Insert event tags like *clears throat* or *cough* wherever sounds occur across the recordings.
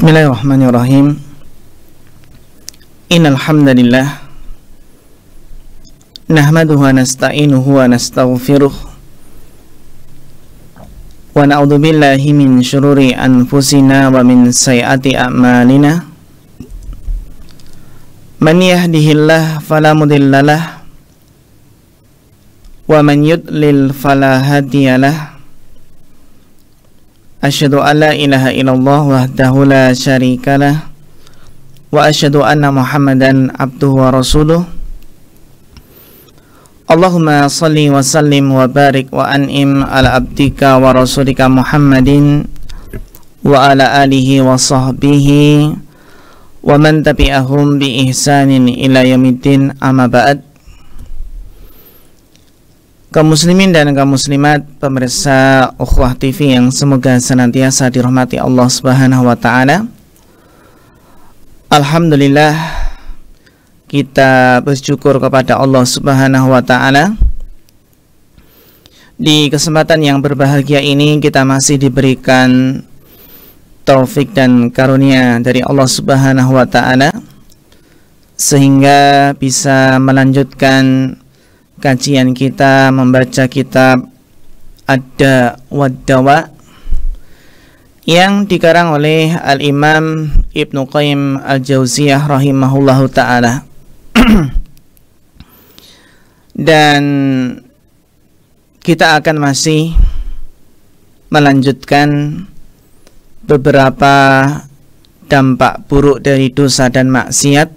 Bismillahirrahmanirrahim Innal hamdalillah nahmaduhu wa nasta'inuhu wa nastaghfiruh wa na'udzu billahi min shururi anfusina wa min sayyiati a'malina Man yahdihillah fala mudhillalah wa man yudlil fala hadiyalah أشهد أن لا إله إلا الله وحده لا شريك له وأشهد أن محمدا عبده ورسوله اللهم صل وسلم وبارك وأنعم على عبدك ورسولك محمد وعلى آله وصحبه ومن تبعهم بإحسان إلى يوم الدين أما بعد kaum muslimin dan kaum muslimat pemirsa Ukhwah TV yang semoga senantiasa dirahmati Allah Subhanahu wa taala. Alhamdulillah kita bersyukur kepada Allah Subhanahu wa taala. Di kesempatan yang berbahagia ini kita masih diberikan taufik dan karunia dari Allah Subhanahu wa taala sehingga bisa melanjutkan kajian kita membaca kitab Ada Wadawa yang dikarang oleh Al-Imam Ibnu Qayyim Al-Jauziyah rahimahullahu taala. *clears throat* Dan kita akan masih melanjutkan beberapa dampak buruk dari dosa dan maksiat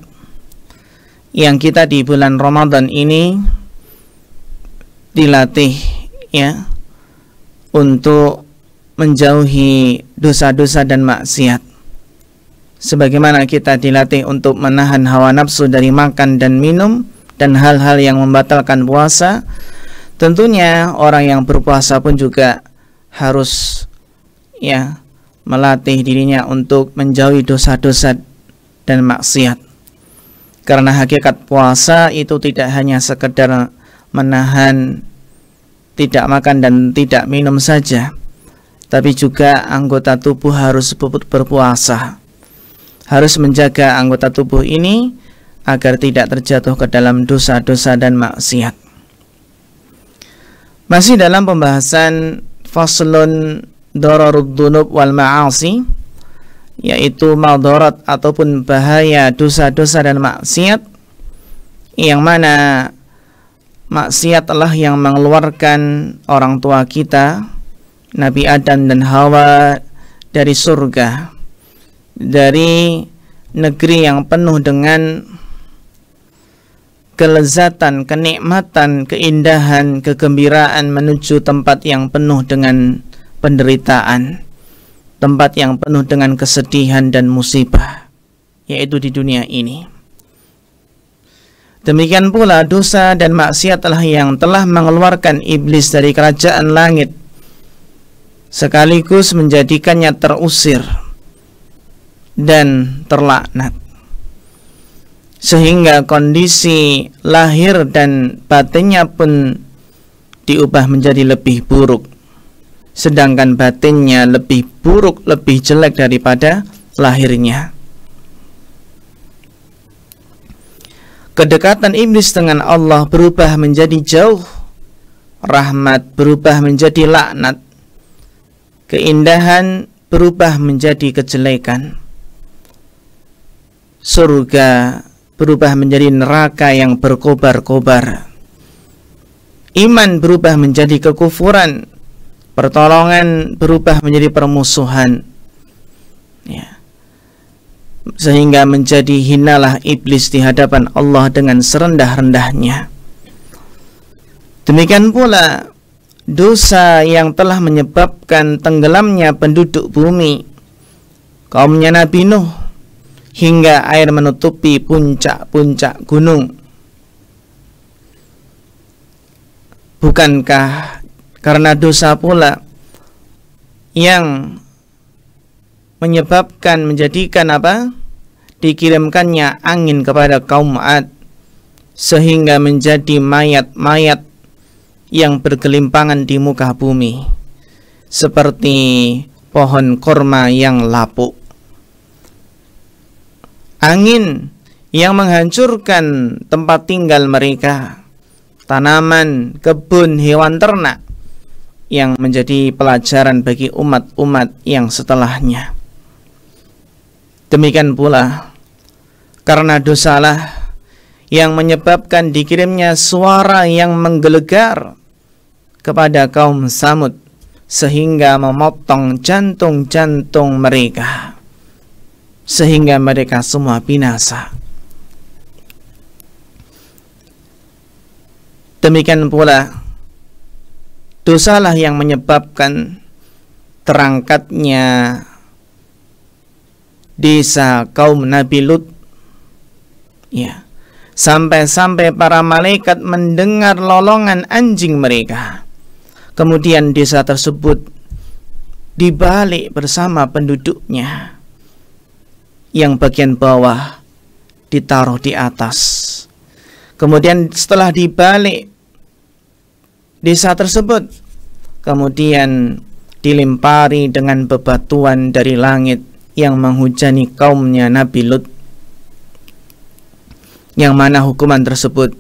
yang kita di bulan Ramadan ini dilatih ya untuk menjauhi dosa-dosa dan maksiat. Sebagaimana kita dilatih untuk menahan hawa nafsu dari makan dan minum dan hal-hal yang membatalkan puasa, tentunya orang yang berpuasa pun juga harus ya melatih dirinya untuk menjauhi dosa-dosa dan maksiat. Karena hakikat puasa itu tidak hanya sekedar menahan tidak makan dan tidak minum saja, tapi juga anggota tubuh harus berpuasa. Harus menjaga anggota tubuh ini agar tidak terjatuh ke dalam dosa-dosa dan maksiat. Masih dalam pembahasan faslun dororud dunub wal ma'asi yaitu maldorot ataupun bahaya dosa-dosa dan maksiat yang mana maksiatlah yang mengeluarkan orang tua kita Nabi Adam dan Hawa dari surga dari negeri yang penuh dengan kelezatan, kenikmatan, keindahan, kegembiraan menuju tempat yang penuh dengan penderitaan, tempat yang penuh dengan kesedihan dan musibah, yaitu di dunia ini. Demikian pula dosa dan maksiatlah yang telah mengeluarkan iblis dari kerajaan langit sekaligus menjadikannya terusir dan terlaknat. Sehingga kondisi lahir dan batinnya pun diubah menjadi lebih buruk. Sedangkan batinnya lebih buruk, lebih jelek daripada lahirnya. Kedekatan iblis dengan Allah berubah menjadi jauh Rahmat berubah menjadi laknat Keindahan berubah menjadi kejelekan Surga berubah menjadi neraka yang berkobar-kobar Iman berubah menjadi kekufuran Pertolongan berubah menjadi permusuhan Ya sehingga menjadi hinalah iblis di hadapan Allah dengan serendah-rendahnya. Demikian pula dosa yang telah menyebabkan tenggelamnya penduduk bumi kaumnya Nabi Nuh hingga air menutupi puncak-puncak gunung. Bukankah karena dosa pula yang menyebabkan menjadikan apa? dikirimkannya angin kepada kaum 'ad sehingga menjadi mayat-mayat yang bergelimpangan di muka bumi seperti pohon korma yang lapuk. Angin yang menghancurkan tempat tinggal mereka, tanaman, kebun, hewan ternak yang menjadi pelajaran bagi umat-umat yang setelahnya. Demikian pula karena dosalah yang menyebabkan dikirimnya suara yang menggelegar kepada kaum Samud sehingga memotong jantung-jantung mereka sehingga mereka semua binasa. Demikian pula dosalah yang menyebabkan terangkatnya desa kaum Nabi Lut. Ya. Sampai-sampai para malaikat mendengar lolongan anjing mereka. Kemudian desa tersebut dibalik bersama penduduknya. Yang bagian bawah ditaruh di atas. Kemudian setelah dibalik desa tersebut, kemudian dilempari dengan bebatuan dari langit yang menghujani kaumnya Nabi Lut yang mana hukuman tersebut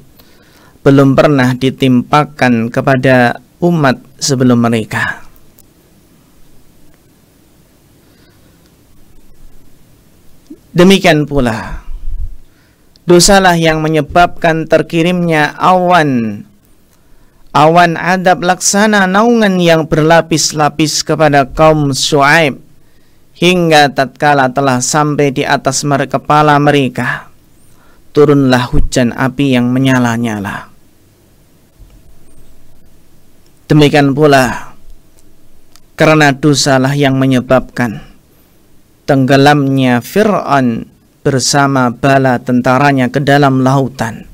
belum pernah ditimpakan kepada umat sebelum mereka. Demikian pula, dosalah yang menyebabkan terkirimnya awan awan adab laksana naungan yang berlapis-lapis kepada kaum Shu'aib hingga tatkala telah sampai di atas kepala mereka turunlah hujan api yang menyala-nyala demikian pula karena dosalah yang menyebabkan tenggelamnya Fir'aun bersama bala tentaranya ke dalam lautan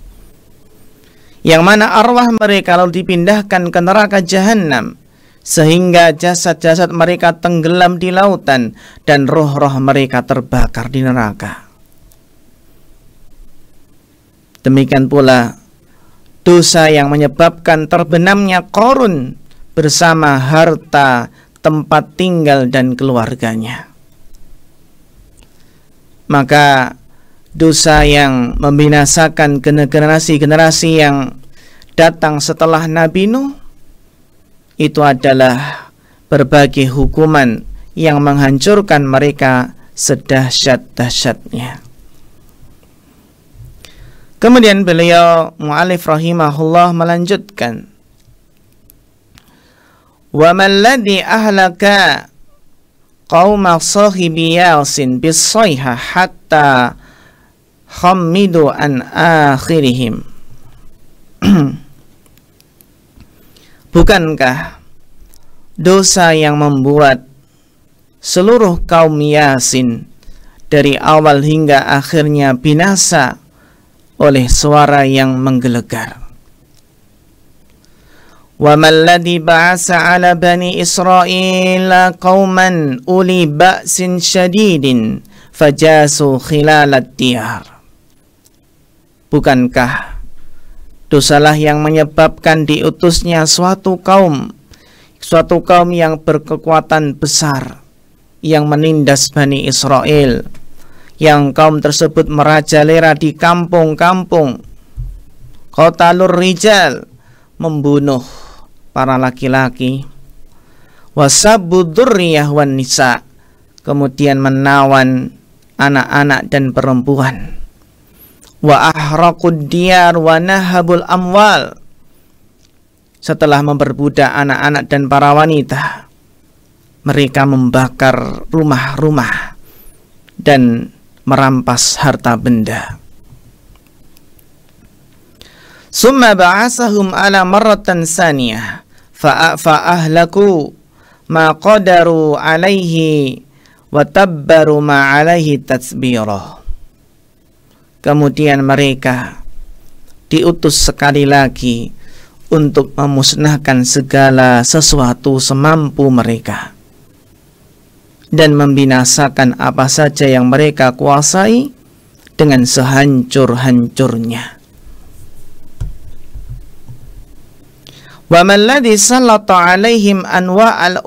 yang mana arwah mereka lalu dipindahkan ke neraka jahanam sehingga jasad-jasad mereka tenggelam di lautan dan roh-roh mereka terbakar di neraka. Demikian pula dosa yang menyebabkan terbenamnya korun bersama harta, tempat tinggal, dan keluarganya. Maka dosa yang membinasakan generasi-generasi yang datang setelah Nabi Nuh itu adalah berbagai hukuman yang menghancurkan mereka sedahsyat-dahsyatnya. Kemudian beliau mu'alif rahimahullah melanjutkan وَمَنْ الَّذِي أَهْلَكَ قَوْمَ صَحِبِ يَاسٍ بِالصَّيْحَ حَتَّى خَمِّدُوا أَنْ آخِرِهِمْ Bukankah dosa yang membuat seluruh kaum Yasin dari awal hingga akhirnya binasa oleh suara yang menggelegar. وَمَا الَّذِي بَعَثَ عَلَى بَنِي إِسْرَائِيلَ قَوْمًا أُولِي بَأْسٍ شَدِيدٍ فَجَاسُوا خِلَالَ الدِّيَارِ Bukankah dosalah yang menyebabkan diutusnya suatu kaum suatu kaum yang berkekuatan besar yang menindas Bani Israel yang kaum tersebut merajalela di kampung-kampung kota -kampung. rijal membunuh para laki-laki wasabudzurriyah wan nisa kemudian menawan anak-anak dan perempuan wa ahraqud diyar wa nahabul amwal setelah memperbudak anak-anak dan para wanita. Mereka membakar rumah-rumah dan merampas harta benda. Summa ba'asahum ala maratan saniyah fa'ahlaku ma qadaru alaihi wa tabbaru ma alaihi tatsbirah. Kemudian mereka diutus sekali lagi untuk memusnahkan segala sesuatu semampu mereka dan membinasakan apa saja yang mereka kuasai dengan sehancur-hancurnya. Wa man ladhi sallata alaihim anwa'al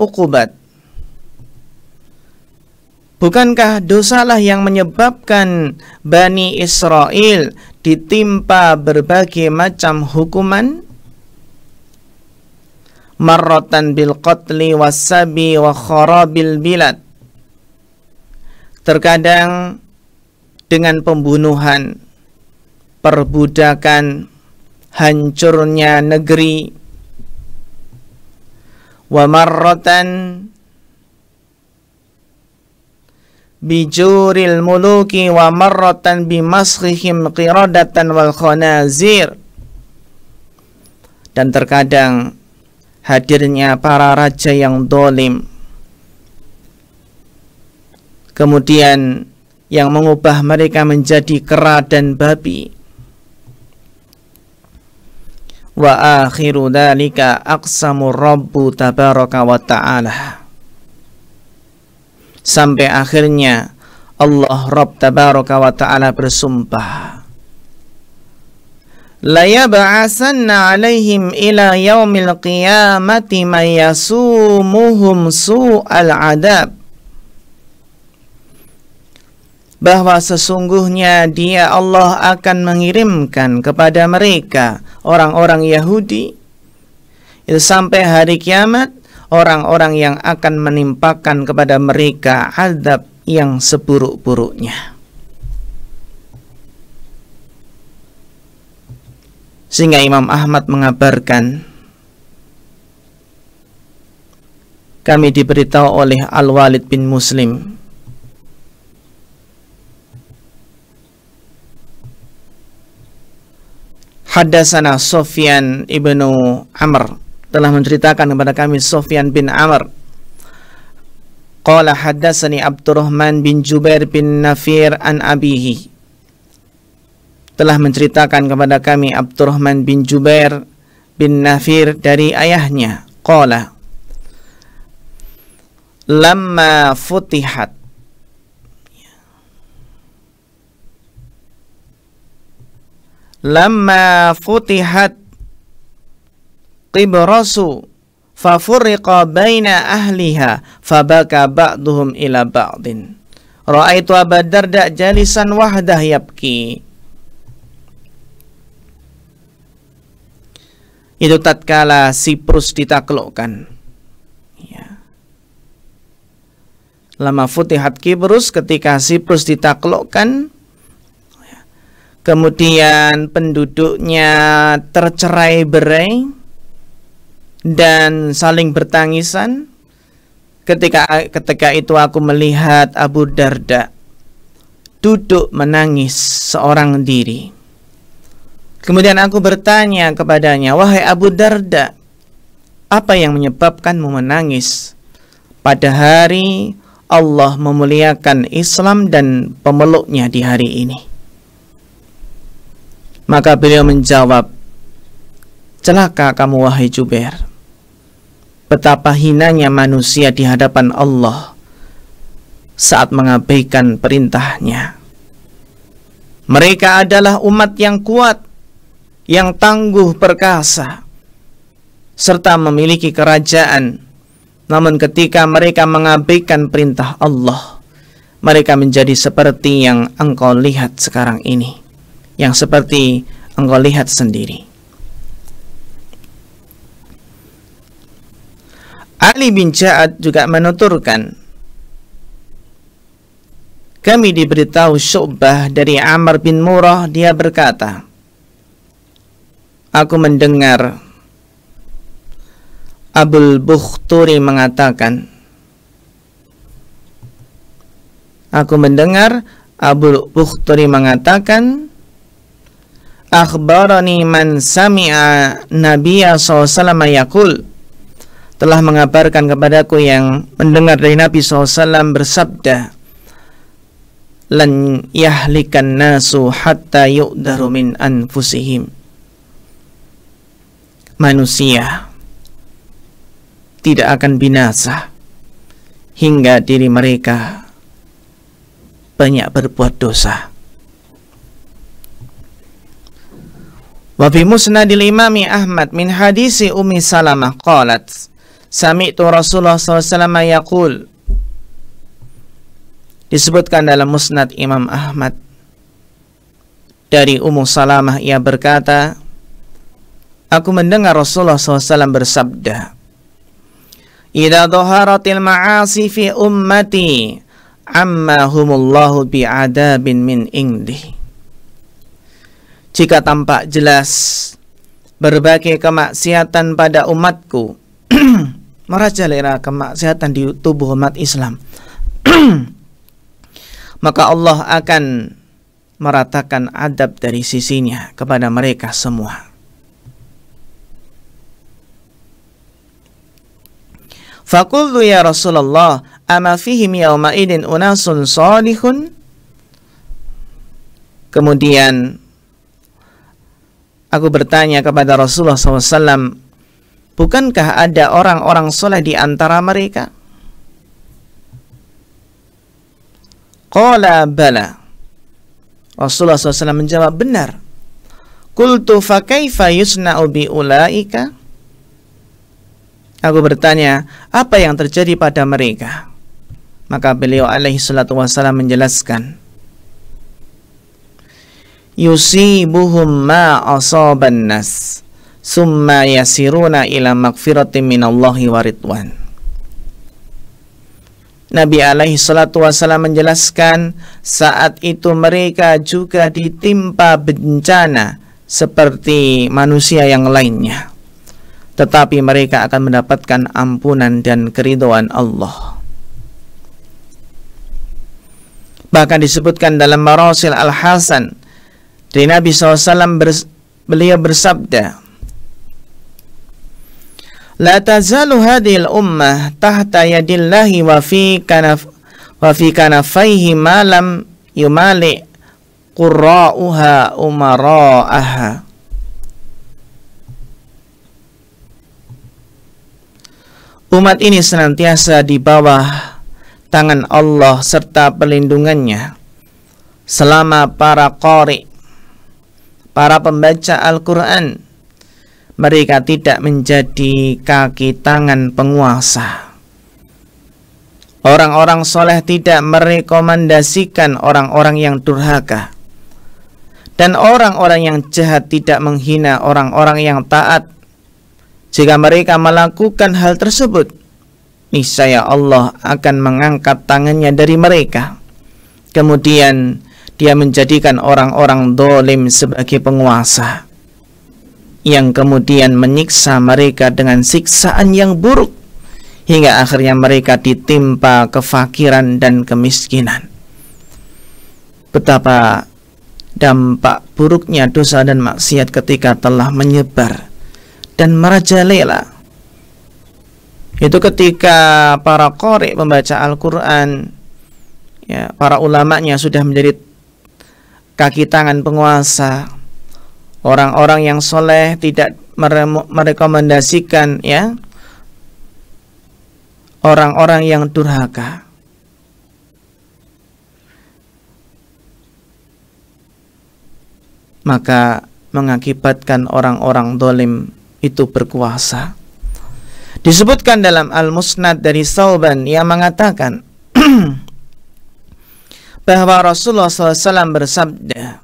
Bukankah dosalah yang menyebabkan Bani Israel ditimpa berbagai macam hukuman? marratan bil qatli wasabi wa kharabil bilad terkadang dengan pembunuhan perbudakan hancurnya negeri wa marratan bijuril muluki wa marratan bimasrihim qiradatan wal khanazir dan terkadang hadirnya para raja yang dolim kemudian yang mengubah mereka menjadi kera dan babi wa akhiru dalika aqsamu rabbu tabaraka wa ta'ala sampai akhirnya Allah Rabb tabaraka wa ta'ala bersumpah layab'asanna 'alaihim ila yaumil qiyamati may yasumuhum su'al 'adab bahwa sesungguhnya dia Allah akan mengirimkan kepada mereka orang-orang Yahudi itu sampai hari kiamat orang-orang yang akan menimpakan kepada mereka azab yang seburuk-buruknya Sehingga Imam Ahmad mengabarkan Kami diberitahu oleh Al-Walid bin Muslim Haddasana Sofyan ibnu Amr telah menceritakan kepada kami Sofyan bin Amr Qala haddasani Abdurrahman bin Jubair bin Nafir an abihi telah menceritakan kepada kami Abdurrahman bin Jubair bin Nafir dari ayahnya qala lamma futihat lamma futihat Qibrasu fafurriqa baina ahliha fabaka ba'duhum ila ba'din Ra'aitu Abu Darda jalisan wahdah yabki itu tatkala Siprus ditaklukkan. Ya. Lama futihat Kibrus ketika Siprus ditaklukkan, ya. kemudian penduduknya tercerai berai dan saling bertangisan. Ketika ketika itu aku melihat Abu Darda duduk menangis seorang diri. Kemudian aku bertanya kepadanya, "Wahai Abu Darda, apa yang menyebabkanmu menangis? Pada hari Allah memuliakan Islam dan pemeluknya di hari ini." Maka beliau menjawab, "Celaka kamu wahai Jubair. Betapa hinanya manusia di hadapan Allah saat mengabaikan perintahnya. Mereka adalah umat yang kuat yang tangguh perkasa serta memiliki kerajaan. Namun ketika mereka mengabaikan perintah Allah, mereka menjadi seperti yang engkau lihat sekarang ini, yang seperti engkau lihat sendiri. Ali bin Ja'ad juga menuturkan Kami diberitahu Syu'bah dari Amr bin Murah, dia berkata aku mendengar Abul Bukhturi mengatakan Aku mendengar Abul Bukhturi mengatakan Akhbarani man sami'a Nabiya SAW yakul telah mengabarkan kepadaku yang mendengar dari Nabi SAW bersabda lan yahlikan nasu hatta yu'daru min anfusihim manusia tidak akan binasa hingga diri mereka banyak berbuat dosa. Wafi musnadil imami Ahmad min hadisi Umi Salamah qalat Sami'tu Rasulullah SAW yakul Disebutkan dalam musnad Imam Ahmad Dari Umi Salamah ia berkata Aku mendengar Rasulullah SAW bersabda, Ida dhaharatil ma'asi fi ummati, ammahumullahu bi'adabin min indi." Jika tampak jelas berbagai kemaksiatan pada umatku, *clears throat* merajalela kemaksiatan di tubuh umat Islam, *clears throat* maka Allah akan meratakan adab dari sisinya kepada mereka semua. Fakultu ya Rasulullah, ama fihim yaumaidin unasun salihun? Kemudian aku bertanya kepada Rasulullah SAW, bukankah ada orang-orang soleh di antara mereka? Qala bala. Rasulullah SAW menjawab benar. Kultu fakaifa yusna'u bi'ula'ika? ulaika? Aku bertanya, apa yang terjadi pada mereka? Maka beliau alaihi salatu wassalam menjelaskan, Yusibuhum ma asaban nas, summa yasiruna ila magfirati minallahi waridwan. Nabi alaihi salatu wassalam menjelaskan, saat itu mereka juga ditimpa bencana seperti manusia yang lainnya tetapi mereka akan mendapatkan ampunan dan keridhaan Allah. Bahkan disebutkan dalam Marasil Al-Hasan dari Nabi SAW bers beliau bersabda, La tazalu ummah tahta yadillahi wa fi kanaf wa malam yumali qurra'uha umara'aha Umat ini senantiasa di bawah tangan Allah serta perlindungannya selama para qari, para pembaca Al-Quran, mereka tidak menjadi kaki tangan penguasa. Orang-orang soleh tidak merekomendasikan orang-orang yang durhaka dan orang-orang yang jahat tidak menghina orang-orang yang taat jika mereka melakukan hal tersebut, niscaya Allah akan mengangkat tangannya dari mereka. Kemudian dia menjadikan orang-orang dolim sebagai penguasa yang kemudian menyiksa mereka dengan siksaan yang buruk hingga akhirnya mereka ditimpa kefakiran dan kemiskinan. Betapa dampak buruknya dosa dan maksiat ketika telah menyebar dan merajalela itu ketika para korek pembaca Al-Quran ya, para ulamanya sudah menjadi kaki tangan penguasa orang-orang yang soleh tidak merekomendasikan ya orang-orang yang durhaka maka mengakibatkan orang-orang dolim itu berkuasa. Disebutkan dalam Al-Musnad dari Sauban yang mengatakan *clears throat* bahwa Rasulullah SAW bersabda,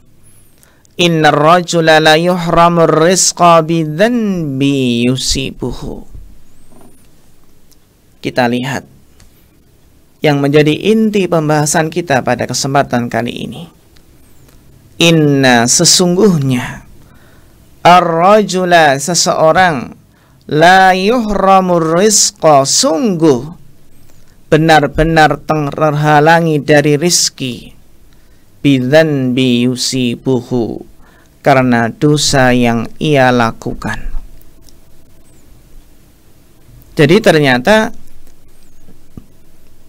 Inna rajula la yuhramur rizqa bidhanbi yusibuhu. Kita lihat yang menjadi inti pembahasan kita pada kesempatan kali ini. Inna sesungguhnya Ar-rajula seseorang la yuhramur rizqa sungguh benar-benar terhalangi dari rizki bidan buhu karena dosa yang ia lakukan. Jadi ternyata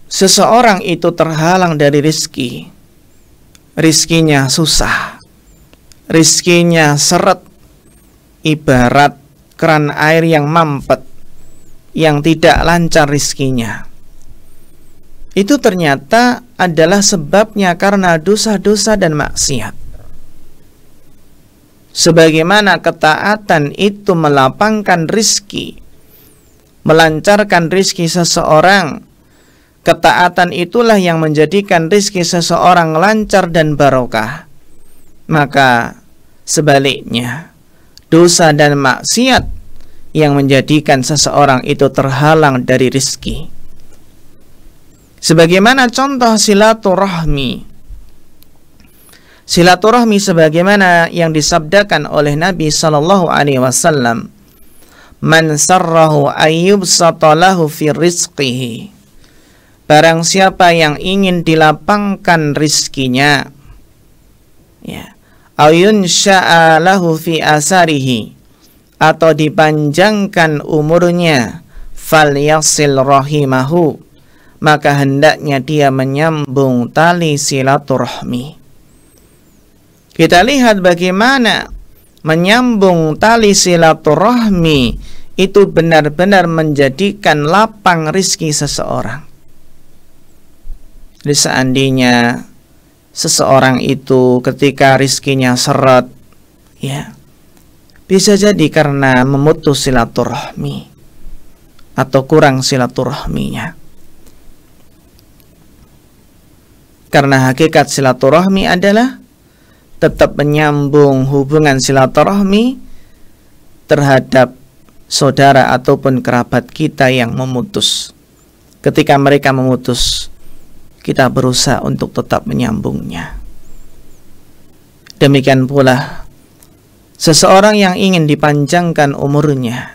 seseorang itu terhalang dari rizki. Rizkinya susah. Rizkinya seret ibarat keran air yang mampet yang tidak lancar rizkinya itu ternyata adalah sebabnya karena dosa-dosa dan maksiat sebagaimana ketaatan itu melapangkan rizki melancarkan rizki seseorang ketaatan itulah yang menjadikan rizki seseorang lancar dan barokah maka sebaliknya dosa dan maksiat yang menjadikan seseorang itu terhalang dari rizki. Sebagaimana contoh silaturahmi, silaturahmi sebagaimana yang disabdakan oleh Nabi Shallallahu Alaihi Wasallam, man sarrahu ayub satalahu fi rizqihi. Barang siapa yang ingin dilapangkan rizkinya, ya, au yunsha'a lahu fi asarihi atau dipanjangkan umurnya fal yasil rahimahu maka hendaknya dia menyambung tali silaturahmi kita lihat bagaimana menyambung tali silaturahmi itu benar-benar menjadikan lapang rizki seseorang. Jadi seandainya seseorang itu ketika rizkinya seret ya bisa jadi karena memutus silaturahmi atau kurang silaturahminya karena hakikat silaturahmi adalah tetap menyambung hubungan silaturahmi terhadap saudara ataupun kerabat kita yang memutus ketika mereka memutus kita berusaha untuk tetap menyambungnya. Demikian pula, seseorang yang ingin dipanjangkan umurnya,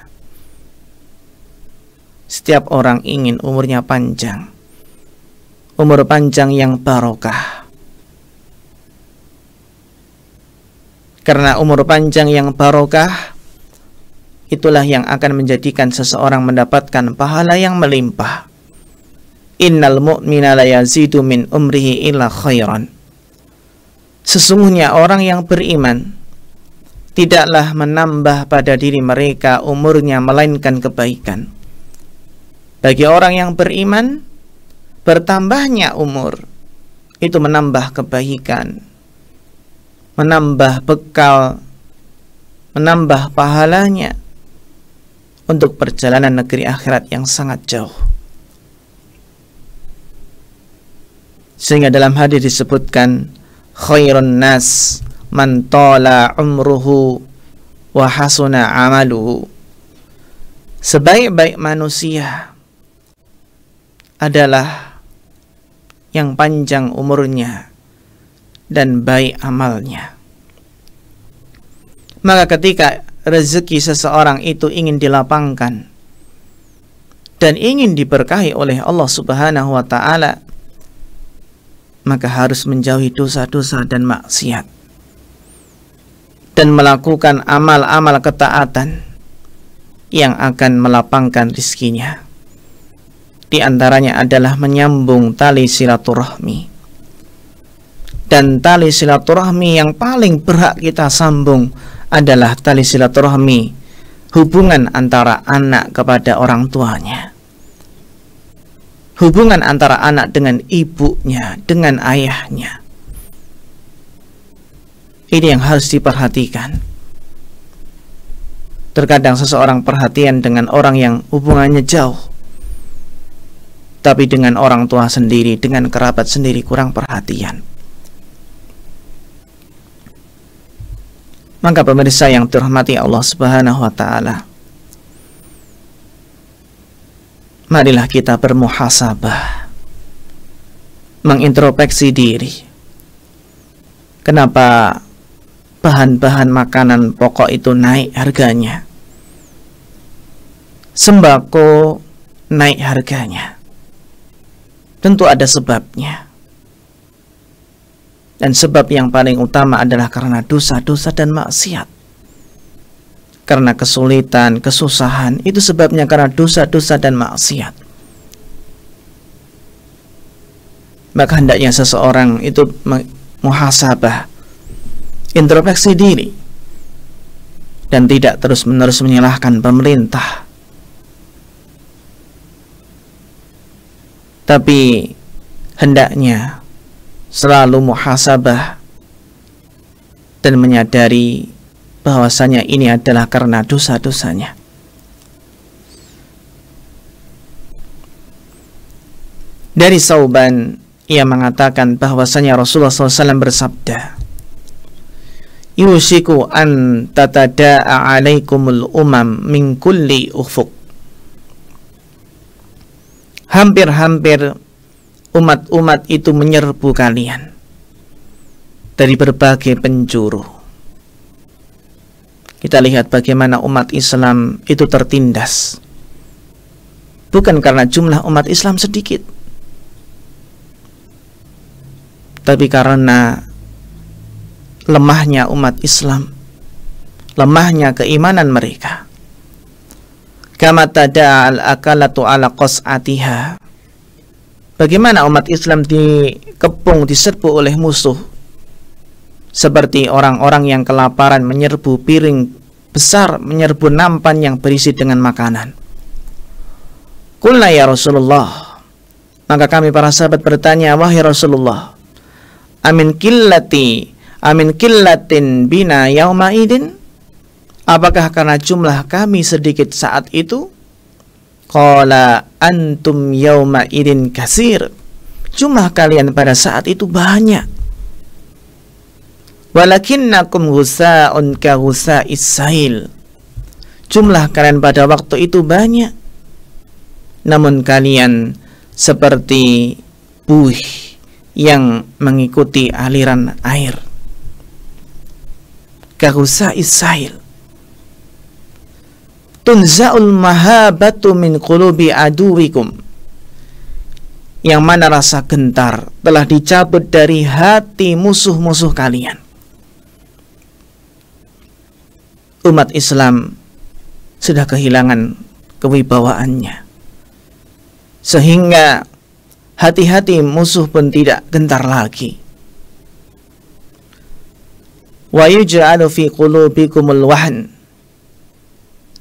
setiap orang ingin umurnya panjang, umur panjang yang barokah. Karena umur panjang yang barokah, itulah yang akan menjadikan seseorang mendapatkan pahala yang melimpah Innal mu'mina la yazidu min umrihi illa khairan. Sesungguhnya orang yang beriman tidaklah menambah pada diri mereka umurnya melainkan kebaikan. Bagi orang yang beriman, bertambahnya umur itu menambah kebaikan, menambah bekal, menambah pahalanya untuk perjalanan negeri akhirat yang sangat jauh. Sehingga dalam hadis disebutkan khairun nas man tola umruhu wa hasuna amaluhu. Sebaik-baik manusia adalah yang panjang umurnya dan baik amalnya. Maka ketika rezeki seseorang itu ingin dilapangkan dan ingin diberkahi oleh Allah Subhanahu wa taala, maka harus menjauhi dosa-dosa dan maksiat dan melakukan amal-amal ketaatan yang akan melapangkan rizkinya. Di antaranya adalah menyambung tali silaturahmi. Dan tali silaturahmi yang paling berhak kita sambung adalah tali silaturahmi hubungan antara anak kepada orang tuanya hubungan antara anak dengan ibunya, dengan ayahnya. Ini yang harus diperhatikan. Terkadang seseorang perhatian dengan orang yang hubungannya jauh, tapi dengan orang tua sendiri, dengan kerabat sendiri kurang perhatian. Maka pemirsa yang terhormati Allah Subhanahu wa taala, marilah kita bermuhasabah, mengintrospeksi diri. Kenapa bahan-bahan makanan pokok itu naik harganya? Sembako naik harganya. Tentu ada sebabnya. Dan sebab yang paling utama adalah karena dosa-dosa dan maksiat karena kesulitan, kesusahan. Itu sebabnya karena dosa-dosa dan maksiat. Maka hendaknya seseorang itu muhasabah, introspeksi diri, dan tidak terus-menerus menyalahkan pemerintah. Tapi hendaknya selalu muhasabah dan menyadari bahwasanya ini adalah karena dosa-dosanya. Dari Sauban, ia mengatakan bahwasanya Rasulullah SAW bersabda, Yusiku an tatada'a alaikumul umam min kulli ufuk. Hampir-hampir umat-umat itu menyerbu kalian dari berbagai penjuru kita lihat bagaimana umat Islam itu tertindas. Bukan karena jumlah umat Islam sedikit, tapi karena lemahnya umat Islam, lemahnya keimanan mereka. Kama tada'al akalatu ala qas'atiha. Bagaimana umat Islam dikepung, diserbu oleh musuh seperti orang-orang yang kelaparan menyerbu piring besar, menyerbu nampan yang berisi dengan makanan. Kulna ya Rasulullah. Maka kami para sahabat bertanya, wahai Rasulullah, amin killati, amin killatin bina yaumaidin? Apakah karena jumlah kami sedikit saat itu? Qala antum yaumaidin kasir. Jumlah kalian pada saat itu banyak Walakinnakum ghusa'un ka ghusa'is sa'il Jumlah kalian pada waktu itu banyak. Namun kalian seperti buih yang mengikuti aliran air. Kagusa'is sahil. Tunza'ul mahabatu min qulubi aduwikum yang mana rasa gentar telah dicabut dari hati musuh-musuh kalian. umat Islam sudah kehilangan kewibawaannya. Sehingga hati-hati musuh pun tidak gentar lagi. Wa yuj'alu fi qulubikumul wahan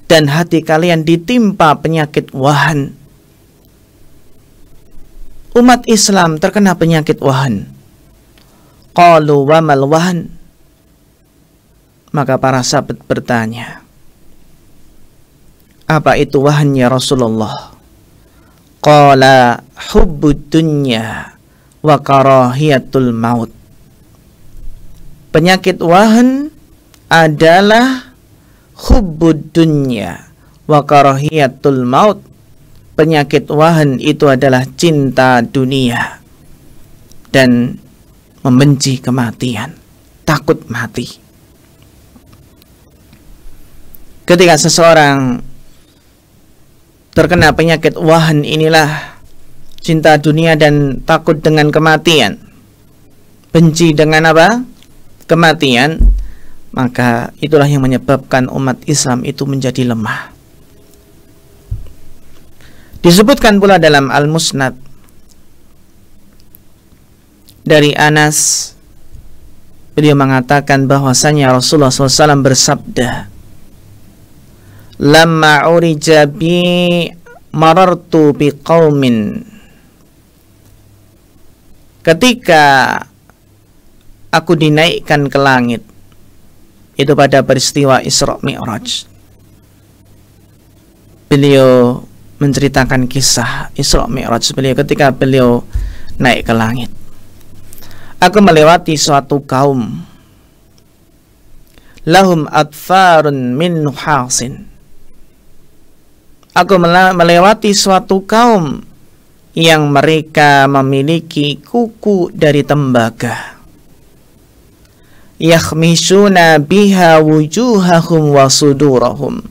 dan hati kalian ditimpa penyakit wahan. Umat Islam terkena penyakit wahan. Qalu wa mal wahan? Maka para sahabat bertanya, apa itu wahannya Rasulullah? Qala hubbud dunya wa karahiyatul maut. Penyakit wahan adalah hubbud dunya wa karahiyatul maut. Penyakit wahan itu adalah cinta dunia dan membenci kematian, takut mati ketika seseorang terkena penyakit wahan inilah cinta dunia dan takut dengan kematian benci dengan apa kematian maka itulah yang menyebabkan umat Islam itu menjadi lemah disebutkan pula dalam Al-Musnad dari Anas beliau mengatakan bahwasanya Rasulullah SAW bersabda lama urija bi marartu bi qaumin ketika aku dinaikkan ke langit itu pada peristiwa Isra Mi'raj beliau menceritakan kisah Isra Mi'raj beliau ketika beliau naik ke langit aku melewati suatu kaum lahum atfarun min hasin Aku melewati suatu kaum yang mereka memiliki kuku dari tembaga. Yakhmisuna biha wujuhahum wa sudurahum.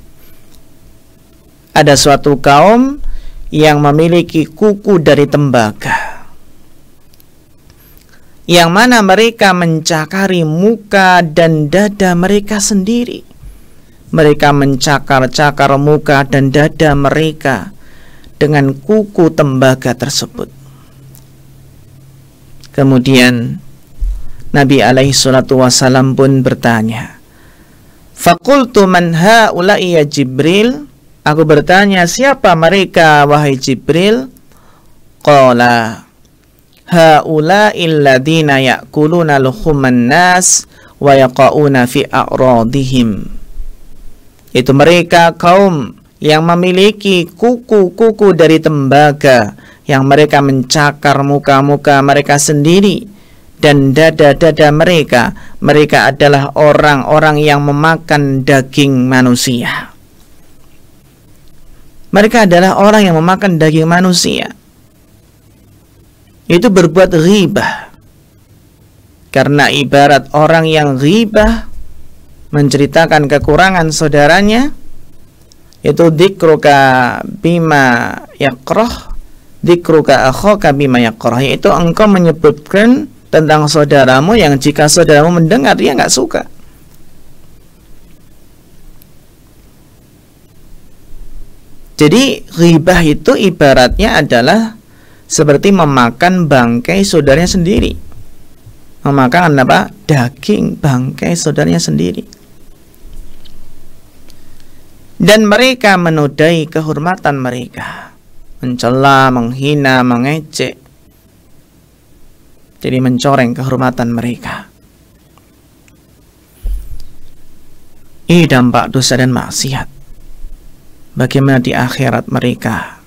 Ada suatu kaum yang memiliki kuku dari tembaga. Yang mana mereka mencakari muka dan dada mereka sendiri mereka mencakar-cakar muka dan dada mereka dengan kuku tembaga tersebut. Kemudian Nabi alaihi salatu wasalam pun bertanya, "Fakultu man haula'i ya Jibril?" Aku bertanya, "Siapa mereka wahai Jibril?" Qala, "Haula'il ladina ya'kuluna luhuman nas wa yaqauna fi a'radihim." itu mereka kaum yang memiliki kuku-kuku dari tembaga yang mereka mencakar muka-muka mereka sendiri dan dada-dada mereka mereka adalah orang-orang yang memakan daging manusia mereka adalah orang yang memakan daging manusia itu berbuat ribah karena ibarat orang yang ribah menceritakan kekurangan saudaranya itu dikruka bima yakroh dikruka akhoka bima yakroh itu engkau menyebutkan tentang saudaramu yang jika saudaramu mendengar dia nggak suka jadi ribah itu ibaratnya adalah seperti memakan bangkai saudaranya sendiri memakan apa daging bangkai saudaranya sendiri dan mereka menodai kehormatan mereka mencela menghina mengecek jadi mencoreng kehormatan mereka ini dampak dosa dan maksiat bagaimana di akhirat mereka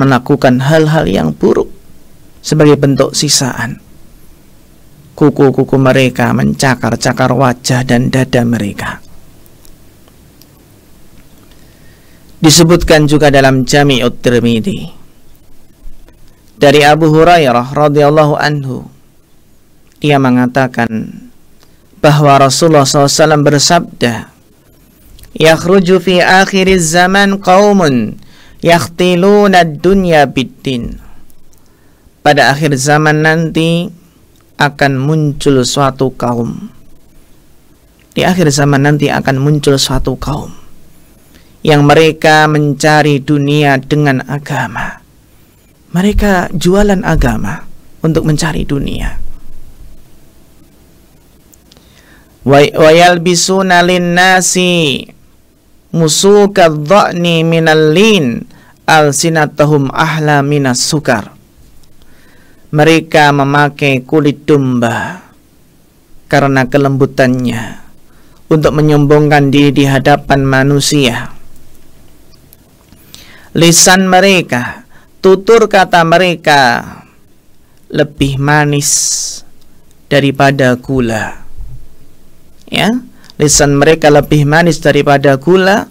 melakukan hal-hal yang buruk sebagai bentuk sisaan kuku-kuku mereka mencakar-cakar wajah dan dada mereka disebutkan juga dalam Jami'ut Tirmidzi dari Abu Hurairah radhiyallahu anhu ia mengatakan bahwa Rasulullah SAW bersabda yakhruju fi akhir zaman qaumun yakhtiluna dunya biddin pada akhir zaman nanti akan muncul suatu kaum di akhir zaman nanti akan muncul suatu kaum yang mereka mencari dunia dengan agama. Mereka jualan agama untuk mencari dunia. Wayalbisuna nasi musuka dhani minal lin sinatahum ahla minas sukar. Mereka memakai kulit domba karena kelembutannya untuk menyombongkan diri di hadapan manusia lisan mereka, tutur kata mereka lebih manis daripada gula. Ya, lisan mereka lebih manis daripada gula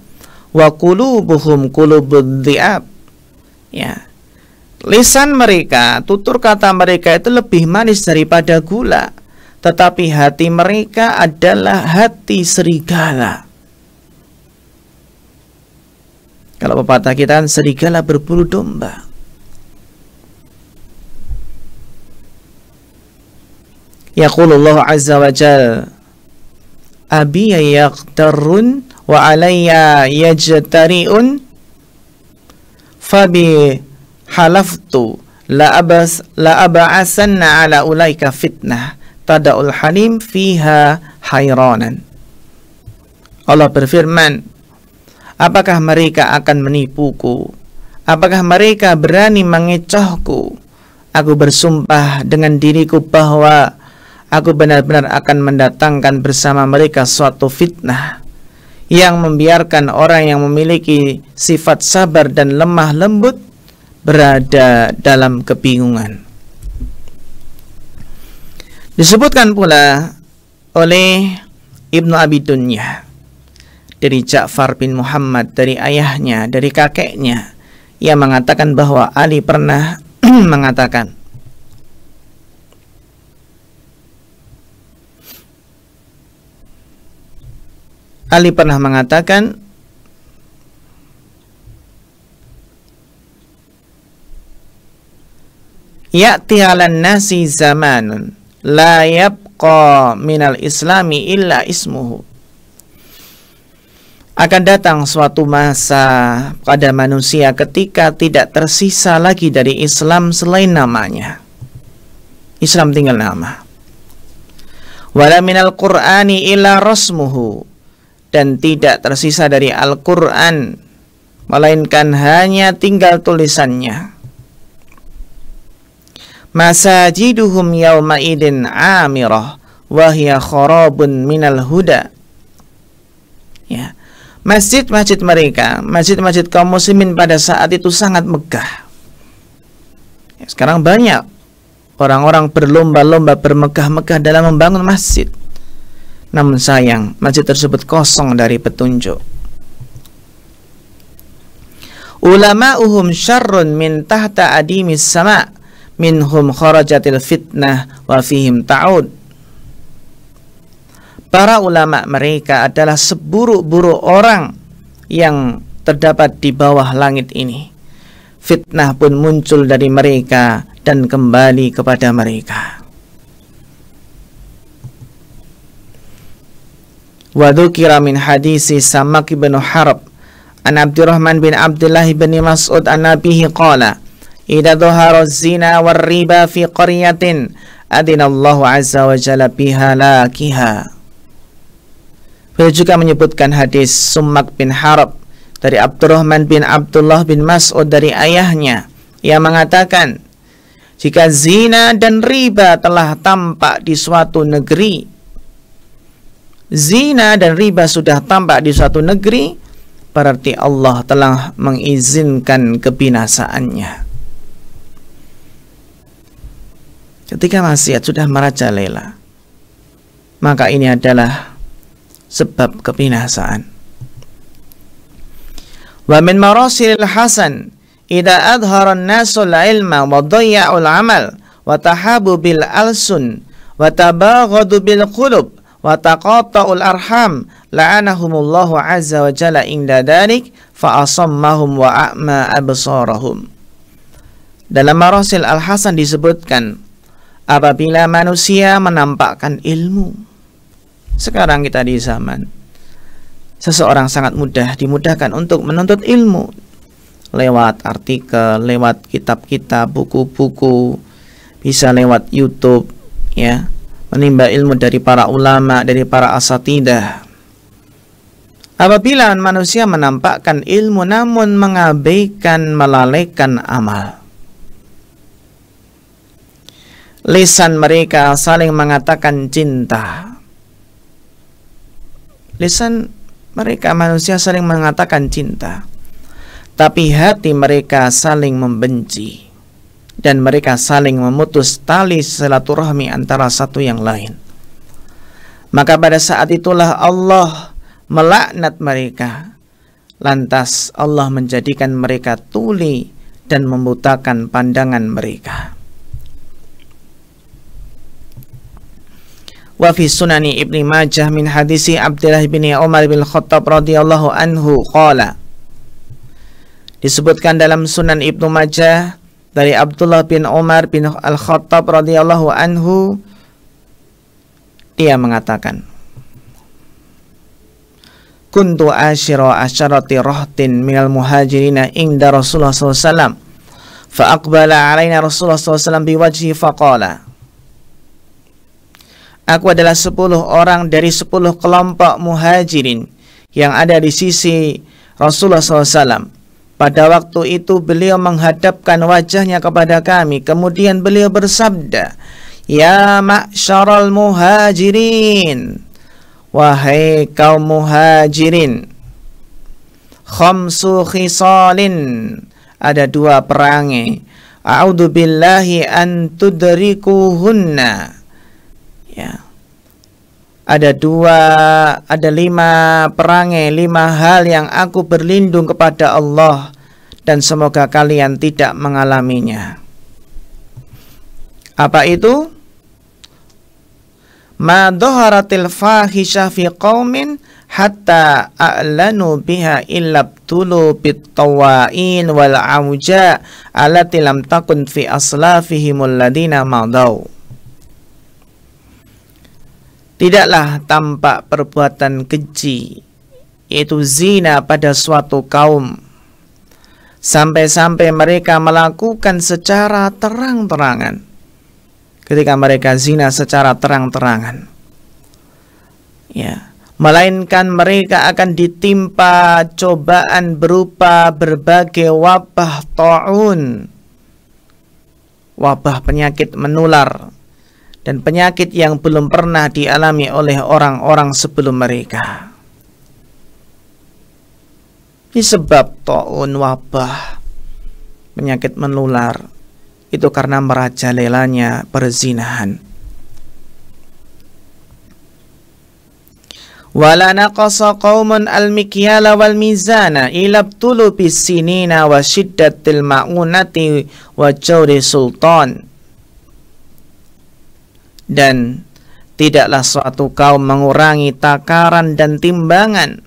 wa qulubuhum qulubud dhi'ab. Ya. Lisan mereka, tutur kata mereka itu lebih manis daripada gula, tetapi hati mereka adalah hati serigala. Kalau pepatah kita kan serigala berbulu domba. Yaqulullah azza wa jal Abiyya yaqtarun wa alayya yajtari'un Fabi halaftu la abas la aba'asanna ala ulaika fitnah tadaul halim fiha hayranan Allah berfirman Apakah mereka akan menipuku? Apakah mereka berani mengecohku? Aku bersumpah dengan diriku bahwa aku benar-benar akan mendatangkan bersama mereka suatu fitnah yang membiarkan orang yang memiliki sifat sabar dan lemah lembut berada dalam kebingungan. Disebutkan pula oleh Ibnu Abi Tunyah dari Ja'far bin Muhammad dari ayahnya dari kakeknya ia mengatakan bahwa Ali pernah *clears throat* mengatakan Ali pernah mengatakan Ya'ti alan nasi zamanun La yabqa minal islami illa ismuhu akan datang suatu masa pada manusia ketika tidak tersisa lagi dari Islam selain namanya. Islam tinggal nama. Wala minal Qur'ani illa rasmuhu dan tidak tersisa dari Al-Qur'an melainkan hanya tinggal tulisannya. Masajiduhum yauma idin amirah Wahia khorobun minal huda. Ya Masjid-masjid mereka, masjid-masjid kaum muslimin pada saat itu sangat megah. Ya, sekarang banyak orang-orang berlomba-lomba bermegah-megah dalam membangun masjid. Namun sayang, masjid tersebut kosong dari petunjuk. Ulama uhum syarrun min tahta adimis sama minhum kharajatil fitnah wa fihim ta'ud para ulama mereka adalah seburuk-buruk orang yang terdapat di bawah langit ini. Fitnah pun muncul dari mereka dan kembali kepada mereka. Wadukira min hadisi Samak bin Harb An Abdurrahman bin Abdullah bin Mas'ud an Nabihi qala Ida dhuhara zina wal riba fi qaryatin Adinallahu azza wa jalla biha lakiha Beliau juga menyebutkan hadis Sumak bin Harab dari Abdurrahman bin Abdullah bin Mas'ud dari ayahnya yang mengatakan jika zina dan riba telah tampak di suatu negeri zina dan riba sudah tampak di suatu negeri berarti Allah telah mengizinkan kebinasaannya ketika maksiat sudah merajalela maka ini adalah sebab kebinasaan. Wa min marasil hasan idza adhara an-nasu al-ilma wa dayya'u al-amal wa tahabu bil alsun wa tabaghadu bil qulub wa taqata'u al-arham la'anahumullahu 'azza wa jalla inda dalik fa asammahum wa a'ma absarahum. Dalam Marasil Al-Hasan disebutkan apabila manusia menampakkan ilmu sekarang kita di zaman seseorang sangat mudah dimudahkan untuk menuntut ilmu lewat artikel, lewat kitab-kitab, buku-buku, bisa lewat YouTube ya, menimba ilmu dari para ulama, dari para asatidah. Apabila manusia menampakkan ilmu namun mengabaikan melalaikan amal. Lisan mereka saling mengatakan cinta, Lisan mereka manusia saling mengatakan cinta, tapi hati mereka saling membenci dan mereka saling memutus tali silaturahmi antara satu yang lain. Maka pada saat itulah Allah melaknat mereka. Lantas Allah menjadikan mereka tuli dan membutakan pandangan mereka. wa fi sunani Ibni Majah min hadisi Abdullah bin Umar bin Khattab radhiyallahu anhu qala Disebutkan dalam Sunan Ibnu Majah dari Abdullah bin Umar bin Al-Khattab radhiyallahu anhu dia mengatakan Kuntu asyira asyarati rahtin minal muhajirina inda Rasulullah SAW Fa aqbala alaina Rasulullah SAW biwajhi faqala Aku adalah sepuluh orang dari sepuluh kelompok muhajirin yang ada di sisi Rasulullah SAW. Pada waktu itu beliau menghadapkan wajahnya kepada kami. Kemudian beliau bersabda, Ya ma'syarul muhajirin, wahai kaum muhajirin, khamsu khisalin, ada dua perangai. A'udzu billahi an tudrikuhunna ya ada dua ada lima perangai lima hal yang aku berlindung kepada Allah dan semoga kalian tidak mengalaminya apa itu ma dhaharatil fahisha fi qaumin hatta a'lanu biha illabtulu bittawain wal auja lam takun fi aslafihimul ladina madau Tidaklah tampak perbuatan keji, yaitu zina pada suatu kaum, sampai-sampai mereka melakukan secara terang-terangan. Ketika mereka zina secara terang-terangan, ya, melainkan mereka akan ditimpa cobaan berupa berbagai wabah taun, wabah penyakit menular dan penyakit yang belum pernah dialami oleh orang-orang sebelum mereka. Ini sebab ta'un wabah, penyakit menular, itu karena merajalelanya perzinahan. wala naqasa qaumun al-mikyala wal mizana ilab tulu bisinina wa syiddatil ma'unati wa jawri sultan dan tidaklah suatu kaum mengurangi takaran dan timbangan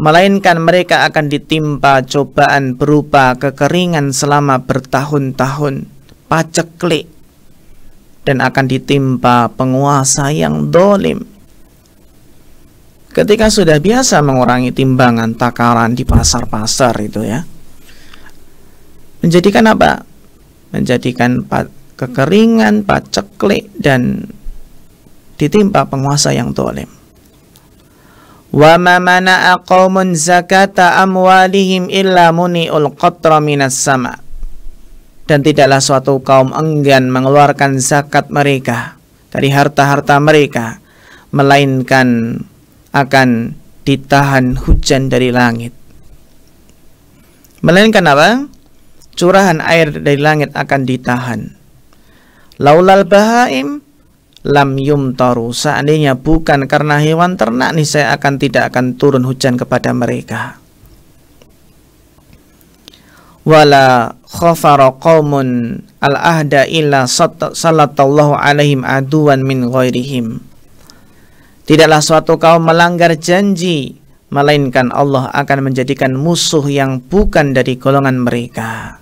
melainkan mereka akan ditimpa cobaan berupa kekeringan selama bertahun-tahun paceklik dan akan ditimpa penguasa yang dolim ketika sudah biasa mengurangi timbangan takaran di pasar-pasar itu ya menjadikan apa menjadikan kekeringan, paceklik, dan ditimpa penguasa yang zalim. mana مَنَعَ قَوْمٌ زَكَاةَ amwalihim إِلَّا مُنِئُ qatra minas sama Dan tidaklah suatu kaum enggan mengeluarkan zakat mereka dari harta-harta mereka, melainkan akan ditahan hujan dari langit. Melainkan apa? Curahan air dari langit akan ditahan. Laulal bahaim lam Toru Seandainya bukan karena hewan ternak nih saya akan tidak akan turun hujan kepada mereka. Wala khafara qaumun al ahda illa sallallahu alaihim aduan min ghairihim. Tidaklah suatu kaum melanggar janji melainkan Allah akan menjadikan musuh yang bukan dari golongan mereka.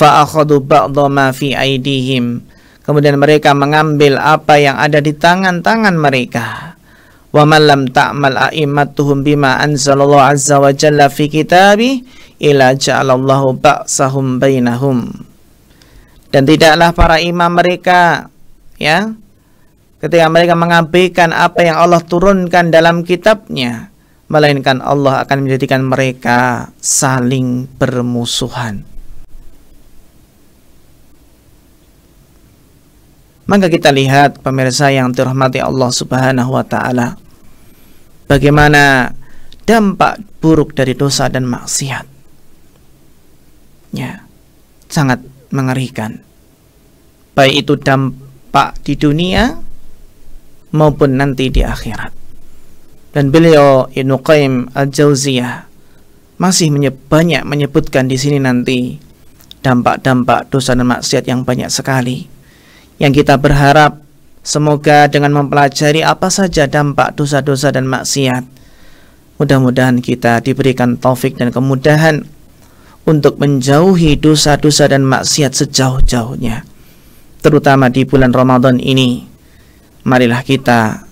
fa'akhadu ba'dha ma fi aidihim kemudian mereka mengambil apa yang ada di tangan-tangan mereka wa man lam ta'mal a'immatuhum bima anzalallahu azza wa jalla fi kitabi ila ja'alallahu ba'sahum bainahum dan tidaklah para imam mereka ya ketika mereka mengabaikan apa yang Allah turunkan dalam kitabnya melainkan Allah akan menjadikan mereka saling bermusuhan Maka kita lihat pemirsa yang dirahmati Allah Subhanahu wa taala. Bagaimana dampak buruk dari dosa dan maksiat. Ya. Sangat mengerikan. Baik itu dampak di dunia maupun nanti di akhirat. Dan beliau Ibnu Qayyim Al-Jauziyah masih menyeb banyak menyebutkan di sini nanti dampak-dampak dosa dan maksiat yang banyak sekali yang kita berharap semoga dengan mempelajari apa saja dampak dosa-dosa dan maksiat, mudah-mudahan kita diberikan taufik dan kemudahan untuk menjauhi dosa-dosa dan maksiat sejauh-jauhnya, terutama di bulan Ramadan ini. Marilah kita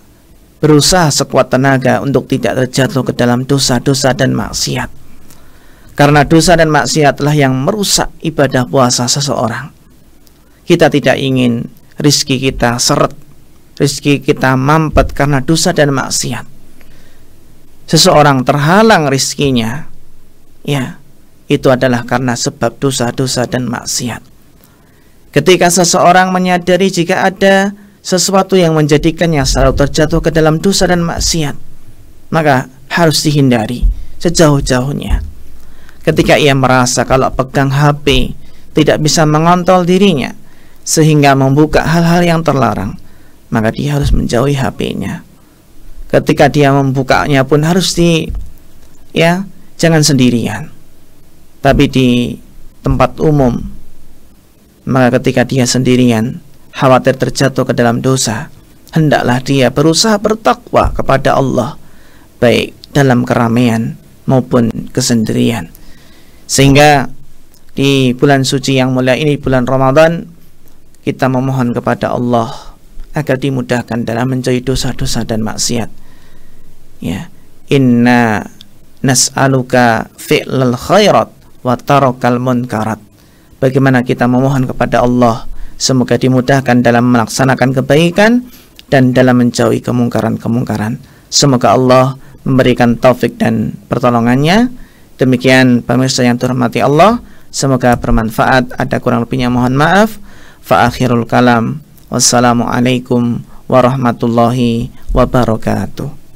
berusaha sekuat tenaga untuk tidak terjatuh ke dalam dosa-dosa dan maksiat. Karena dosa dan maksiatlah yang merusak ibadah puasa seseorang. Kita tidak ingin rizki kita seret, rizki kita mampet karena dosa dan maksiat. Seseorang terhalang rizkinya, ya, itu adalah karena sebab dosa-dosa dan maksiat. Ketika seseorang menyadari jika ada sesuatu yang menjadikannya selalu terjatuh ke dalam dosa dan maksiat, maka harus dihindari sejauh-jauhnya. Ketika ia merasa kalau pegang HP tidak bisa mengontrol dirinya, sehingga membuka hal-hal yang terlarang, maka dia harus menjauhi HP-nya. Ketika dia membukanya pun harus di ya, jangan sendirian. Tapi di tempat umum maka ketika dia sendirian khawatir terjatuh ke dalam dosa, hendaklah dia berusaha bertakwa kepada Allah baik dalam keramaian maupun kesendirian. Sehingga di bulan suci yang mulia ini bulan Ramadan kita memohon kepada Allah agar dimudahkan dalam mencari dosa-dosa dan maksiat. Ya, inna nas'aluka fi'lal khairat wa tarakal munkarat. Bagaimana kita memohon kepada Allah semoga dimudahkan dalam melaksanakan kebaikan dan dalam menjauhi kemungkaran-kemungkaran. Semoga Allah memberikan taufik dan pertolongannya. Demikian pemirsa yang terhormati Allah, semoga bermanfaat. Ada kurang lebihnya mohon maaf. Faakhirul kalam wassalamu warahmatullahi wabarakatuh